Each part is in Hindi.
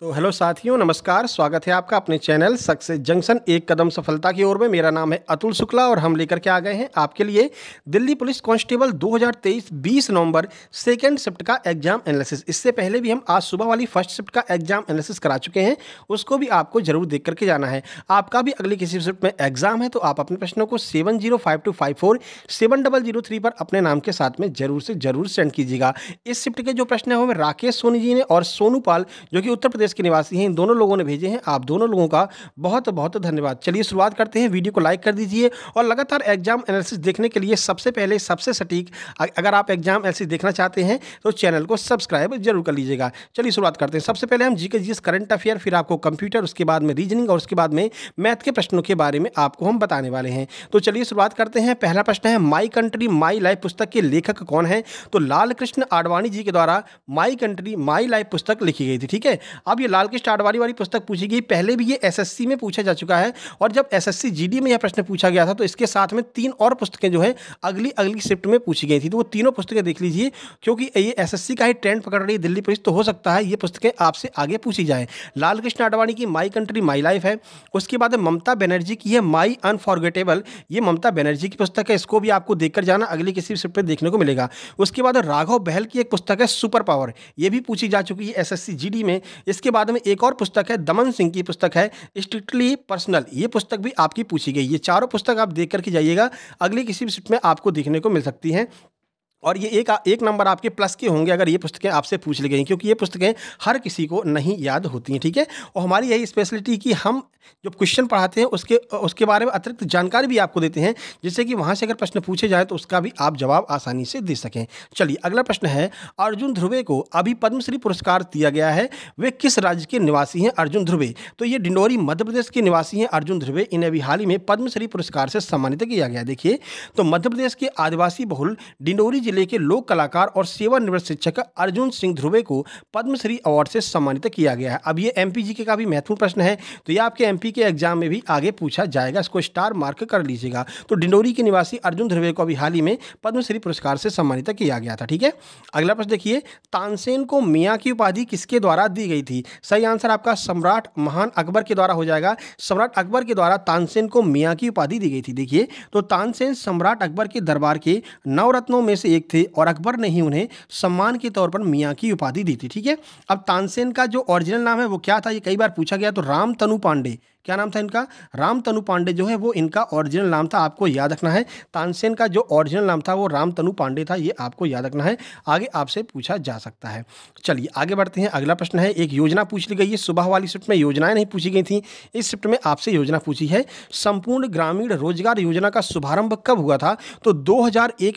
तो हेलो साथियों नमस्कार स्वागत है आपका अपने चैनल सक्सेस जंक्शन एक कदम सफलता की ओर में मेरा नाम है अतुल शुक्ला और हम लेकर के आ गए हैं आपके लिए दिल्ली पुलिस कांस्टेबल 2023 20 नवंबर सेकंड शिफ्ट का एग्जाम एनालिसिस इससे पहले भी हम आज सुबह वाली फर्स्ट शिफ्ट का एग्जाम एनालिसिस करा चुके हैं उसको भी आपको जरूर देख करके जाना है आपका भी अगली किसी शिफ्ट में एग्जाम है तो आप अपने प्रश्नों को seven zero five two five four seven double zero three पर अपने नाम के साथ में जरूर से जरूर सेंड कीजिएगा इस शिफ्ट के जो प्रश्न है वो राकेश सोनी जी ने और सोनू पाल जो कि उत्तर प्रदेश प्रदेश के निवासी हैं इन दोनों लोगों ने भेजे हैं आप दोनों लोगों का बहुत बहुत धन्यवाद चलिए शुरुआत करते हैं वीडियो को लाइक कर दीजिए और लगातार एग्जाम एनालिसिस देखने के लिए सबसे पहले सबसे सटीक अगर आप एग्जाम एनालिसिस देखना चाहते हैं तो चैनल को सब्सक्राइब जरूर कर लीजिएगा चलिए शुरुआत करते हैं सबसे पहले हम जी के करंट अफेयर फिर आपको कंप्यूटर उसके बाद में रीजनिंग और उसके बाद में मैथ के प्रश्नों के बारे में आपको हम बताने वाले हैं तो चलिए शुरुआत करते हैं पहला प्रश्न है माई कंट्री माई लाइफ पुस्तक के लेखक कौन है तो लाल कृष्ण आडवाणी जी के द्वारा माई कंट्री माई लाइफ पुस्तक लिखी गई थी ठीक है अब ये लाल कृष्ण आडवाणी वाली पुस्तक पूछी गई पहले भी ये एसएससी में पूछा जा चुका है और जब एसएससी जीडी में यह प्रश्न पूछा गया था तो इसके साथ में तीन और पुस्तकें जो है अगली अगली शिफ्ट में पूछी गई थी तो वो तीनों पुस्तकें देख लीजिए क्योंकि ये एस का ही ट्रेंड पकड़ रही है दिल्ली पुलिस तो हो सकता है ये पुस्तकें आपसे आगे पूछी जाए लाल कृष्ण आडवाणी की माई कंट्री माई लाइफ है उसके बाद ममता बनर्जी की है माई अनफॉर्गेटेबल ये ममता बनर्जी की पुस्तक है इसको भी आपको देखकर जाना अगली किसी शिफ्ट पर देखने को मिलेगा उसके बाद राघव बहल की एक पुस्तक है सुपर पावर ये भी पूछी जा चुकी है एस एस में इसके इसके बाद में एक और पुस्तक है दमन सिंह की पुस्तक है स्ट्रिक्टली पर्सनल ये पुस्तक भी आपकी पूछी गई ये चारों पुस्तक आप देख करके जाइएगा अगली किसी भी सीट में आपको देखने को मिल सकती हैं और ये एक एक नंबर आपके प्लस के होंगे अगर ये पुस्तकें आपसे पूछ ली गई क्योंकि ये पुस्तकें हर किसी को नहीं याद होती हैं ठीक है और हमारी यही स्पेशलिटी कि हम जो क्वेश्चन पढ़ाते हैं उसके उसके बारे में अतिरिक्त जानकारी भी आपको देते हैं जिससे कि वहाँ से अगर प्रश्न पूछे जाए तो उसका भी आप जवाब आसानी से दे सकें चलिए अगला प्रश्न है अर्जुन ध्रुवे को अभी पद्मश्री पुरस्कार दिया गया है वे किस राज्य के निवासी हैं अर्जुन ध्रुवे तो ये डिंडोरी मध्य प्रदेश के निवासी हैं अर्जुन ध्रुवे इन्हें अभी हाल ही में पद्मश्री पुरस्कार से सम्मानित किया गया देखिए तो मध्य प्रदेश के आदिवासी बहुल डिंडोरी जिले के लोक कलाकार और सेवानिवृत्त शिक्षक अर्जुन सिंह ध्रुवे को पद्मश्री अवार्ड से सम्मानित किया गया है अब ये एम पी जी के काफी महत्वपूर्ण प्रश्न है तो ये आपके एम के एग्जाम में भी आगे पूछा जाएगा इसको स्टार मार्क कर लीजिएगा तो डिंडोरी के निवासी अर्जुन ध्रुवे को अभी हाल ही में पद्मश्री पुरस्कार से सम्मानित किया गया था ठीक है अगला प्रश्न देखिए तानसेन को मियाँ की उपाधि किसके द्वारा दी गई थी सही आंसर आपका सम्राट महान अकबर के द्वारा हो जाएगा सम्राट अकबर के द्वारा तानसेन को मियाँ की उपाधि दी गई थी देखिए तो तानसेन सम्राट अकबर के दरबार के नवरत्नों में से एक थे और अकबर ने ही उन्हें सम्मान के तौर पर मियाँ की उपाधि दी थी ठीक है अब तानसेन का जो ओरिजिनल नाम है वो क्या था ये कई बार पूछा गया तो राम तनु पांडे क्या नाम था इनका राम तनु पांडे जो है वो इनका ओरिजिनल नाम था आपको याद रखना है तानसेन का जो ओरिजिनल नाम था वो राम तनु पांडे था ये आपको याद रखना है आगे आपसे पूछा जा सकता है चलिए आगे बढ़ते हैं अगला प्रश्न है एक योजना पूछ ली गई है सुबह वाली शिफ्ट में योजनाएं नहीं पूछी गई थी इस शिफ्ट में आपसे योजना पूछी है संपूर्ण ग्रामीण रोजगार योजना का शुभारंभ कब हुआ था तो दो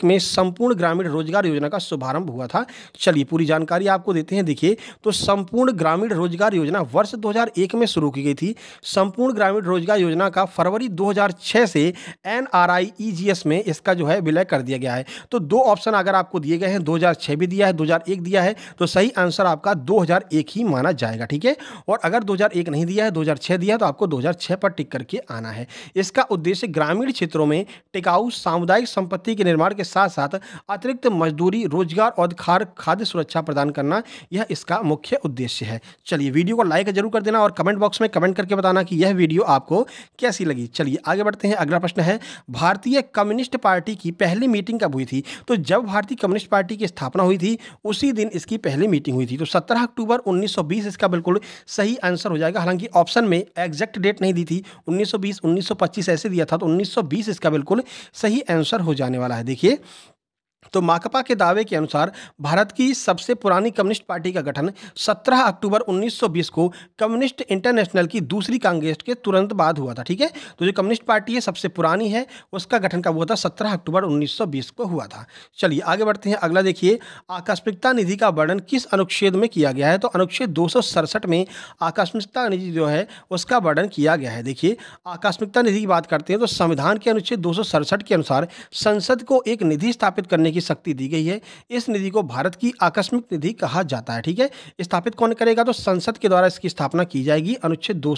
में संपूर्ण ग्रामीण रोजगार योजना का शुभारंभ हुआ था चलिए पूरी जानकारी आपको देते हैं देखिए तो संपूर्ण ग्रामीण रोजगार योजना वर्ष दो में शुरू की गई थी संपूर्ण संपूर्ण ग्रामीण रोजगार योजना का फरवरी 2006 से एन आर जी एस में इसका जो है विलय कर दिया गया है तो दो ऑप्शन अगर आपको दिए गए हैं 2006 भी दिया है 2001 दिया है तो सही आंसर आपका 2001 ही माना जाएगा ठीक है और अगर 2001 नहीं दिया है 2006 दिया है तो आपको 2006 पर टिक करके आना है इसका उद्देश्य ग्रामीण क्षेत्रों में टिकाऊ सामुदायिक संपत्ति के निर्माण के साथ साथ अतिरिक्त मजदूरी रोजगार और खार खाद्य सुरक्षा प्रदान करना यह इसका मुख्य उद्देश्य है चलिए वीडियो को लाइक जरूर कर देना और कमेंट बॉक्स में कमेंट करके बताना कि यह यह वीडियो आपको कैसी लगी चलिए आगे बढ़ते हैं अगला प्रश्न है भारतीय कम्युनिस्ट पार्टी की पहली मीटिंग कब हुई थी तो जब भारतीय कम्युनिस्ट पार्टी की स्थापना हुई थी उसी दिन इसकी पहली मीटिंग हुई थी तो सत्रह अक्टूबर 1920 इसका बिल्कुल सही आंसर हो जाएगा हालांकि ऑप्शन में एग्जैक्ट डेट नहीं दी थी 1920 1925 ऐसे दिया था तो 1920 इसका बिल्कुल सही आंसर हो जाने वाला है देखिए तो माकपा के दावे के अनुसार भारत की सबसे पुरानी कम्युनिस्ट पार्टी का गठन 17 अक्टूबर 1920 को कम्युनिस्ट इंटरनेशनल की दूसरी कांग्रेस के तुरंत बाद हुआ था ठीक है तो जो कम्युनिस्ट पार्टी है सबसे पुरानी है उसका गठन कब हुआ था 17 अक्टूबर 1920 को हुआ था चलिए आगे बढ़ते हैं अगला देखिए आकस्मिकता निधि का वर्णन किस अनुच्छेद में किया गया है तो अनुच्छेद दो में आकस्मिकता निधि जो है उसका वर्णन किया गया है देखिए आकस्मिकता निधि की बात करते हैं तो संविधान के अनुच्छेद दो के अनुसार संसद को एक निधि स्थापित करने करने की शक्ति दी गई है इस निधि को भारत की आकस्मिक निधि कहा जाता है ठीक है स्थापित कौन करेगा तो संसद के द्वारा इसकी स्थापना की जाएगी अनुच्छेद दो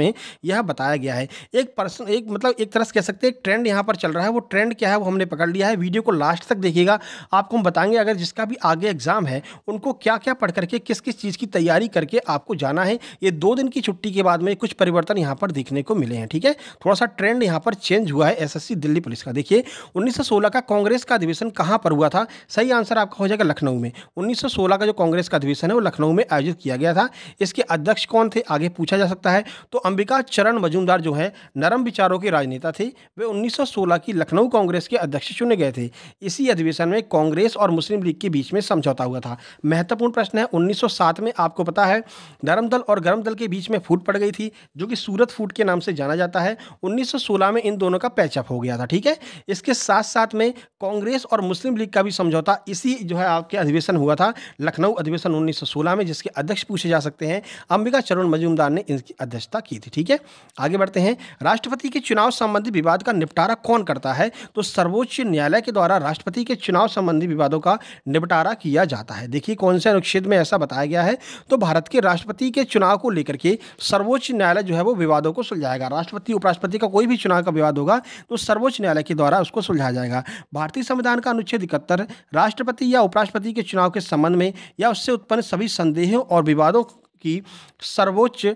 में यह बताया गया है एक पर्सन एक मतलब एक तरह से कह सकते हैं ट्रेंड यहाँ पर चल रहा है वो ट्रेंड क्या है वो हमने पकड़ लिया है वीडियो को लास्ट तक देखिएगा आपको हम बताएंगे अगर जिसका भी आगे एग्जाम है उनको क्या क्या पढ़ करके किस किस चीज़ की तैयारी करके आपको जाना है ये दो दिन की छुट्टी के बाद में कुछ परिवर्तन यहाँ पर देखने को मिले हैं ठीक है थोड़ा सा ट्रेंड यहाँ पर चेंज हुआ है एसएससी दिल्ली पुलिस का देखिए 1916 का कांग्रेस का अधिवेशन कहाँ पर हुआ था सही आंसर आपका हो जाएगा लखनऊ में 1916 का जो कांग्रेस का अधिवेशन है वो लखनऊ में आयोजित किया गया था इसके अध्यक्ष कौन थे आगे पूछा जा सकता है तो अंबिका चरण मजूमदार जो है नरम विचारों के राजनेता थे वे उन्नीस की लखनऊ कांग्रेस के अध्यक्ष चुने गए थे इसी अधिवेशन में कांग्रेस और मुस्लिम लीग के बीच में समझौता हुआ था महत्वपूर्ण प्रश्न है उन्नीस में आपको पता है नरम दल और गर्म दल के बीच में फूट पड़ गई थी जो कि सूरत फूट के नाम से जाना जाता है 1916 में इन दोनों का पैचअप हो गया था ठीक है इसके साथ साथ में कांग्रेस और मुस्लिम लीग का भी समझौता इसी जो है आपके अधिवेशन हुआ था लखनऊ अधिवेशन 1916 में जिसके अध्यक्ष पूछे जा सकते हैं अंबिका चरण मजूमदार ने इनकी अध्यक्षता की थी ठीक है आगे बढ़ते हैं राष्ट्रपति के चुनाव संबंधी विवाद का निपटारा कौन करता है तो सर्वोच्च न्यायालय के द्वारा राष्ट्रपति के चुनाव संबंधी विवादों का निपटारा किया जाता है देखिए कौन से अनुच्छेद में ऐसा बताया गया है तो भारत के राष्ट्रपति के चुनाव को लेकर के सर्वोच्च न्यायालय जो है वो विवादों को सुलझाएगा राष्ट्रपति उपराष्ट्रपति का कोई भी चुनाव का विवाद होगा तो सर्वोच्च न्यायालय के द्वारा उसको सुलझाया जाएगा भारतीय संविधान का अनुच्छेद इकहत्तर राष्ट्रपति या उपराष्ट्रपति के चुनाव के संबंध में या उससे उत्पन्न सभी संदेहों और विवादों की सर्वोच्च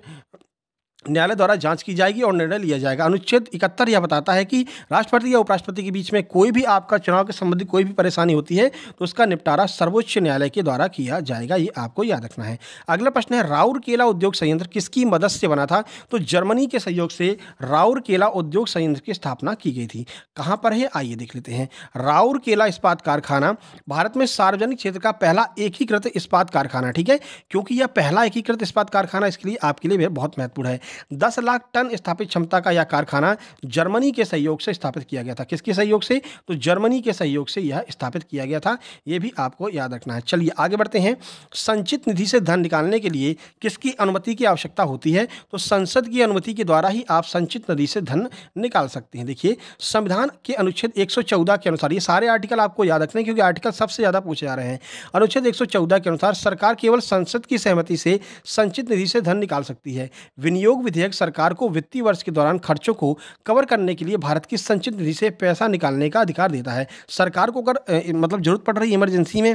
न्यायालय द्वारा जांच की जाएगी और निर्णय लिया जाएगा अनुच्छेद इकहत्तर यह बताता है कि राष्ट्रपति या उपराष्ट्रपति के बीच में कोई भी आपका चुनाव के संबंधित कोई भी परेशानी होती है तो उसका निपटारा सर्वोच्च न्यायालय के द्वारा किया जाएगा ये आपको याद रखना है अगला प्रश्न है राउर केला उद्योग संयंत्र किसकी मदद से बना था तो जर्मनी के सहयोग से राउर केला उद्योग संयंत्र की स्थापना की गई थी कहाँ पर है आइए देख लेते हैं राउर केला इस्पात कारखाना भारत में सार्वजनिक क्षेत्र का पहला एकीकृत इस्पात कारखाना ठीक है क्योंकि यह पहला एकीकृत इस्पात कारखाना इसके लिए आपके लिए बहुत महत्वपूर्ण है दस लाख टन स्थापित क्षमता का यह कारखाना जर्मनी के सहयोग से स्थापित किया गया था किसके सहयोग से तो जर्मनी के सहयोग से यह स्थापित किया गया था यह भी आपको याद रखना है चलिए आगे बढ़ते हैं संचित निधि से धन निकालने के लिए किसकी अनुमति की आवश्यकता होती है तो संसद की अनुमति के द्वारा ही आप संचित निधि से धन निकाल सकते हैं देखिए संविधान के अनुच्छेद 114 के अनुसार ये सारे आर्टिकल आपको याद रखने क्योंकि आर्टिकल सबसे ज़्यादा पूछे जा रहे हैं अनुच्छेद 114 के अनुसार सरकार केवल संसद की सहमति से संचित निधि से धन निकाल सकती है विनियोग उपभोग विधेयक सरकार को वित्तीय वर्ष के दौरान खर्चों को कवर करने के लिए भारत की संचित निधि से पैसा निकालने का अधिकार देता है सरकार को अगर मतलब जरूरत पड़ रही है इमरजेंसी में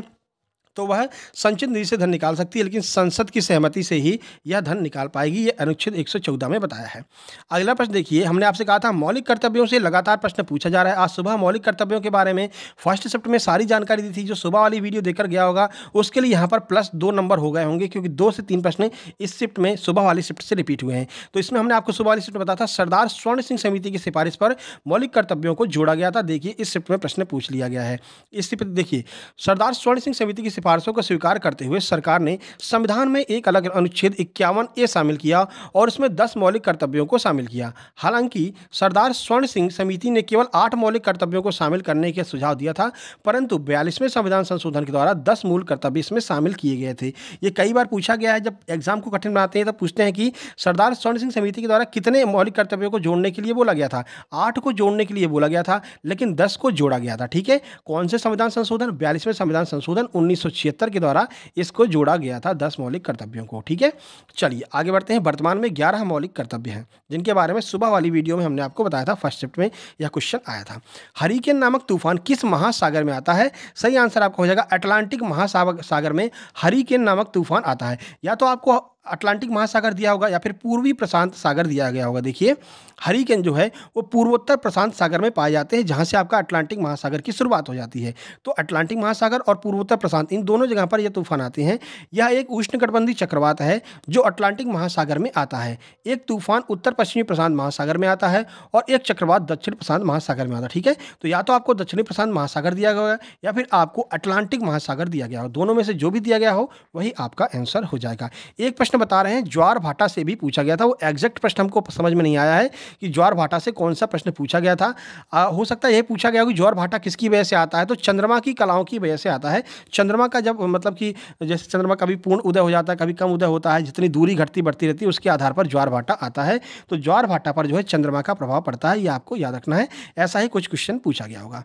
तो वह संचित निधि से धन निकाल सकती है लेकिन संसद की सहमति से ही यह धन निकाल पाएगी ये अनुच्छेद एक में बताया है अगला प्रश्न देखिए हमने आपसे कहा था मौलिक कर्तव्यों से लगातार प्रश्न पूछा जा रहा है आज सुबह मौलिक कर्तव्यों के बारे में फर्स्ट शिफ्ट में सारी जानकारी दी थी जो सुबह वाली वीडियो देकर गया होगा उसके लिए यहाँ पर प्लस दो नंबर हो गए होंगे क्योंकि दो से तीन प्रश्न इस शिफ्ट में सुबह वाली शिफ्ट से रिपीट हुए हैं तो इसमें हमने आपको सुबह वाली शिफ्ट में बताया था सरदार स्वर्ण सिंह समिति की सिफारिश पर मौलिक कर्तव्यों को जोड़ा गया था देखिए इस शिफ्ट में प्रश्न पूछ लिया गया है इस देखिए सरदार स्वर्ण सिंह समिति की सिफारिशों को स्वीकार करते हुए सरकार ने संविधान में एक अलग अनुच्छेद इक्यावन ए शामिल किया और इसमें दस मौलिक कर्तव्यों को शामिल किया हालांकि सरदार स्वर्ण सिंह समिति ने केवल आठ मौलिक कर्तव्यों को शामिल करने का सुझाव दिया था परंतु बयालीसवें संविधान संशोधन के द्वारा दस मूल कर्तव्य इसमें शामिल किए गए थे ये कई बार पूछा गया है जब एग्जाम को कठिन बनाते हैं तो पूछते हैं कि सरदार स्वर्ण सिंह समिति के द्वारा कितने मौलिक कर्तव्यों को जोड़ने के लिए बोला गया था आठ को जोड़ने के लिए बोला गया था लेकिन दस को जोड़ा गया था ठीक है कौन से संविधान संशोधन बयालीसवें संविधान संशोधन उन्नीस 1976 के द्वारा इसको जोड़ा गया था दस मौलिक कर्तव्यों को ठीक है चलिए आगे बढ़ते हैं वर्तमान में ग्यारह मौलिक कर्तव्य हैं जिनके बारे में सुबह वाली वीडियो में हमने आपको बताया था फर्स्ट शिफ्ट में यह क्वेश्चन आया था हरिकेन नामक तूफान किस महासागर में आता है सही आंसर आपको हो जाएगा अटलांटिक महासागर में हरिकेन नामक तूफान आता है या तो आपको अटलांटिक महासागर दिया होगा या फिर पूर्वी प्रशांत सागर दिया गया होगा देखिए हरिकेन जो है वो पूर्वोत्तर प्रशांत सागर में पाए जाते हैं जहाँ से आपका अटलांटिक महासागर की शुरुआत हो जाती है तो अटलांटिक महासागर और पूर्वोत्तर प्रशांत इन दोनों जगह पर यह तूफान आते हैं यह एक उष्णकटबंधीय चक्रवात है जो अटलांटिक महासागर में आता है एक तूफान उत्तर पश्चिमी प्रशांत महासागर में आता है और एक चक्रवात दक्षिण प्रशांत महासागर में आता है ठीक है तो या तो आपको दक्षिणी प्रशांत महासागर दिया गया या फिर आपको अटलांटिक महासागर दिया गया हो दोनों में से जो भी दिया गया हो वही आपका आंसर हो जाएगा एक प्रश्न प्रश्न बता रहे हैं ज्वार भाटा से भी पूछा गया था वो एग्जैक्ट प्रश्न हमको समझ में नहीं आया है कि ज्वार भाटा से कौन सा प्रश्न पूछा गया था आ, हो सकता है यह पूछा गया कि ज्वार भाटा किसकी वजह से आता है तो चंद्रमा की कलाओं की वजह से आता है चंद्रमा का जब मतलब कि जैसे चंद्रमा कभी पूर्ण उदय हो जाता है कभी कम उदय होता है जितनी दूरी घटती बढ़ती रहती है उसके आधार पर ज्वार भाटा आता है तो ज्वार भाटा पर जो है चंद्रमा का प्रभाव पड़ता है ये आपको याद रखना है ऐसा ही कुछ क्वेश्चन पूछा गया होगा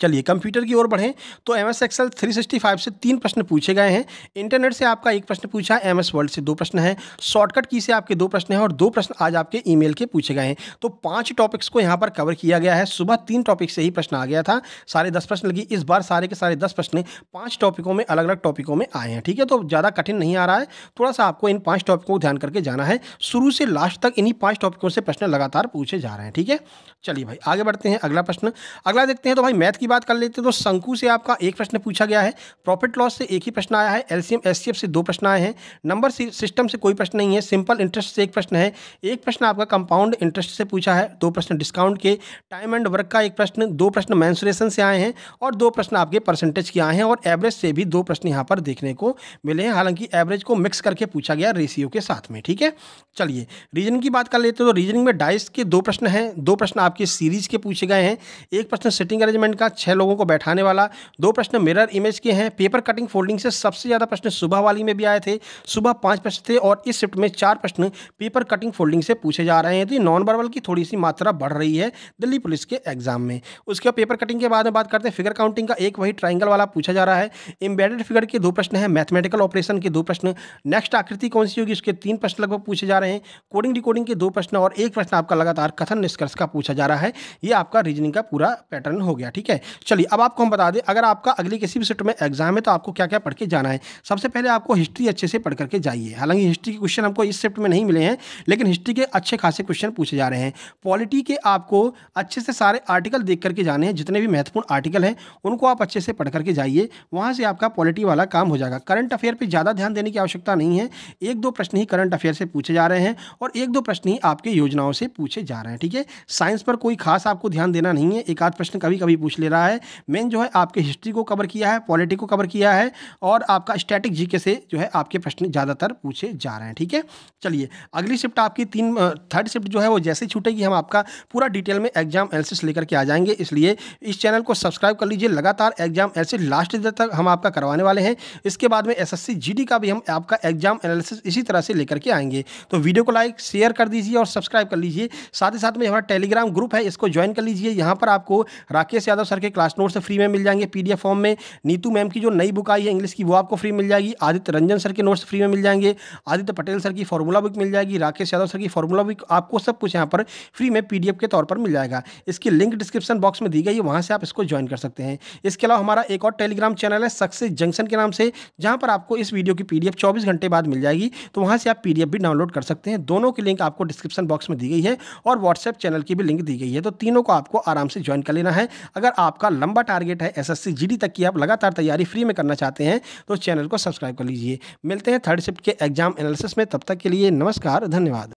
चलिए कंप्यूटर की ओर बढ़ें तो M S Excel three sixty five से तीन प्रश्न पूछे गए हैं इंटरनेट से आपका एक प्रश्न पूछा है एम एस वर्ल्ड से दो प्रश्न है शॉर्टकट की से आपके दो प्रश्न हैं और दो प्रश्न आज आपके ईमेल के पूछे गए हैं तो पांच टॉपिक्स को यहाँ पर कवर किया गया है सुबह तीन टॉपिक से ही प्रश्न आ गया था सारे दस प्रश्न लगी इस बार सारे के सारे दस प्रश्न पाँच टॉपिकों में अलग अलग टॉपिकों में आए हैं ठीक है तो ज़्यादा कठिन नहीं आ रहा है थोड़ा सा आपको इन पाँच टॉपिकों को ध्यान करके जाना है शुरू से लास्ट तक इन्हीं पाँच टॉपिकों से प्रश्न लगातार पूछे जा रहे हैं ठीक है चलिए भाई आगे बढ़ते हैं अगला प्रश्न अगला देखते हैं तो भाई मैथ मैथ की बात कर लेते हैं तो शंकु से आपका एक प्रश्न पूछा गया है प्रॉफिट लॉस से एक ही प्रश्न आया है एलसीएम एससीएफ से दो प्रश्न आए हैं नंबर सिस्टम से कोई प्रश्न नहीं है सिंपल इंटरेस्ट से एक प्रश्न है एक प्रश्न आपका कंपाउंड इंटरेस्ट से पूछा है दो प्रश्न डिस्काउंट के टाइम एंड वर्क का एक प्रश्न दो प्रश्न मैंसुरेशन से आए हैं और दो प्रश्न आपके परसेंटेज के आए हैं और एवरेज से भी दो प्रश्न यहाँ पर देखने को मिले हैं हालांकि एवरेज को मिक्स करके पूछा गया रेशियो के साथ में ठीक है चलिए रीजनिंग की बात कर लेते हैं तो रीजनिंग में डाइस के दो प्रश्न हैं दो प्रश्न आपके सीरीज के पूछे गए हैं एक प्रश्न सिटिंग अरेंजमेंट का वाला छः लोगों को बैठाने वाला दो प्रश्न मिरर इमेज के हैं पेपर कटिंग फोल्डिंग से सबसे ज़्यादा प्रश्न सुबह वाली में भी आए थे सुबह पाँच प्रश्न थे और इस शिफ्ट में चार प्रश्न पेपर कटिंग फोल्डिंग से पूछे जा रहे हैं तो ये नॉन वर्बल की थोड़ी सी मात्रा बढ़ रही है दिल्ली पुलिस के एग्जाम में उसके बाद पेपर कटिंग के बाद में बात करते हैं फिगर काउंटिंग का एक वही ट्राइंगल वाला पूछा जा रहा है इम्बेडेड फिगर के दो प्रश्न हैं मैथमेटिकल ऑपरेशन के दो प्रश्न नेक्स्ट आकृति कौन सी होगी उसके तीन प्रश्न लगभग पूछे जा रहे हैं कोडिंग डिकोडिंग के दो प्रश्न और एक प्रश्न आपका लगातार कथन निष्कर्ष का पूछा जा रहा है ये आपका रीजनिंग का पूरा पैटर्न हो गया ठीक है है चलिए अब आपको हम बता दें अगर आपका अगली किसी भी सेट में एग्जाम है तो आपको क्या क्या पढ़ के जाना है सबसे पहले आपको हिस्ट्री अच्छे से पढ़ करके जाइए हालांकि हिस्ट्री के क्वेश्चन हमको इस शिफ्ट में नहीं मिले हैं लेकिन हिस्ट्री के अच्छे खासे क्वेश्चन पूछे जा रहे हैं पॉलिटी के आपको अच्छे से सारे आर्टिकल देख करके जाने हैं जितने भी महत्वपूर्ण आर्टिकल हैं उनको आप अच्छे से पढ़ करके जाइए वहाँ से आपका पॉलिटी वाला काम हो जाएगा करंट अफेयर पर ज़्यादा ध्यान देने की आवश्यकता नहीं है एक दो प्रश्न ही करंट अफेयर से पूछे जा रहे हैं और एक दो प्रश्न ही आपके योजनाओं से पूछे जा रहे हैं ठीक है साइंस पर कोई खास आपको ध्यान देना नहीं है एक आध प्रश्न कभी कभी पूछ ले दे रहा है मेन जो है आपके हिस्ट्री को कवर किया है पॉलिटी को कवर किया है और आपका स्टैटिक जी से जो है आपके प्रश्न ज़्यादातर पूछे जा रहे हैं ठीक है चलिए अगली शिफ्ट आपकी तीन थर्ड शिफ्ट जो है वो जैसे छूटेगी हम आपका पूरा डिटेल में एग्जाम एलसिस लेकर के आ जाएंगे इसलिए इस चैनल को सब्सक्राइब कर लीजिए लगातार एग्जाम एलसिस लास्ट डेट तक हम आपका करवाने वाले हैं इसके बाद में एसएससी जीडी का भी हम आपका एग्जाम एनालिसिस इसी तरह से लेकर के आएंगे तो वीडियो को लाइक शेयर कर दीजिए और सब्सक्राइब कर लीजिए साथ ही साथ में हमारा टेलीग्राम ग्रुप है इसको ज्वाइन कर लीजिए यहाँ पर आपको राकेश यादव सर करके क्लास नोट से फ्री में मिल जाएंगे पी फॉर्म में नीतू मैम की जो नई बुक आई है इंग्लिश की वो आपको फ्री मिल जाएगी आदित्य रंजन सर के नोट्स फ्री में मिल जाएंगे आदित्य पटेल सर की फॉर्मूला बुक मिल जाएगी राकेश यादव सर की फॉर्मूला बुक आपको सब कुछ यहाँ पर फ्री में पी के तौर पर मिल जाएगा इसकी लिंक डिस्क्रिप्शन बॉक्स में दी गई है वहाँ से आप इसको ज्वाइन कर सकते हैं इसके अलावा हमारा एक और टेलीग्राम चैनल है सक्सेस जंक्शन के नाम से जहाँ पर आपको इस वीडियो की पी डी घंटे बाद मिल जाएगी तो वहाँ से आप पी भी डाउनलोड कर सकते हैं दोनों की लिंक आपको डिस्क्रिप्शन बॉक्स में दी गई है और व्हाट्सएप चैनल की भी लिंक दी गई है तो तीनों को आपको आराम से ज्वाइन कर लेना है अगर आपका लंबा टारगेट है एसएससी जीडी तक की आप लगातार तैयारी फ्री में करना चाहते हैं तो चैनल को सब्सक्राइब कर लीजिए मिलते हैं थर्ड शिफ्ट के एग्जाम एनालिसिस में तब तक के लिए नमस्कार धन्यवाद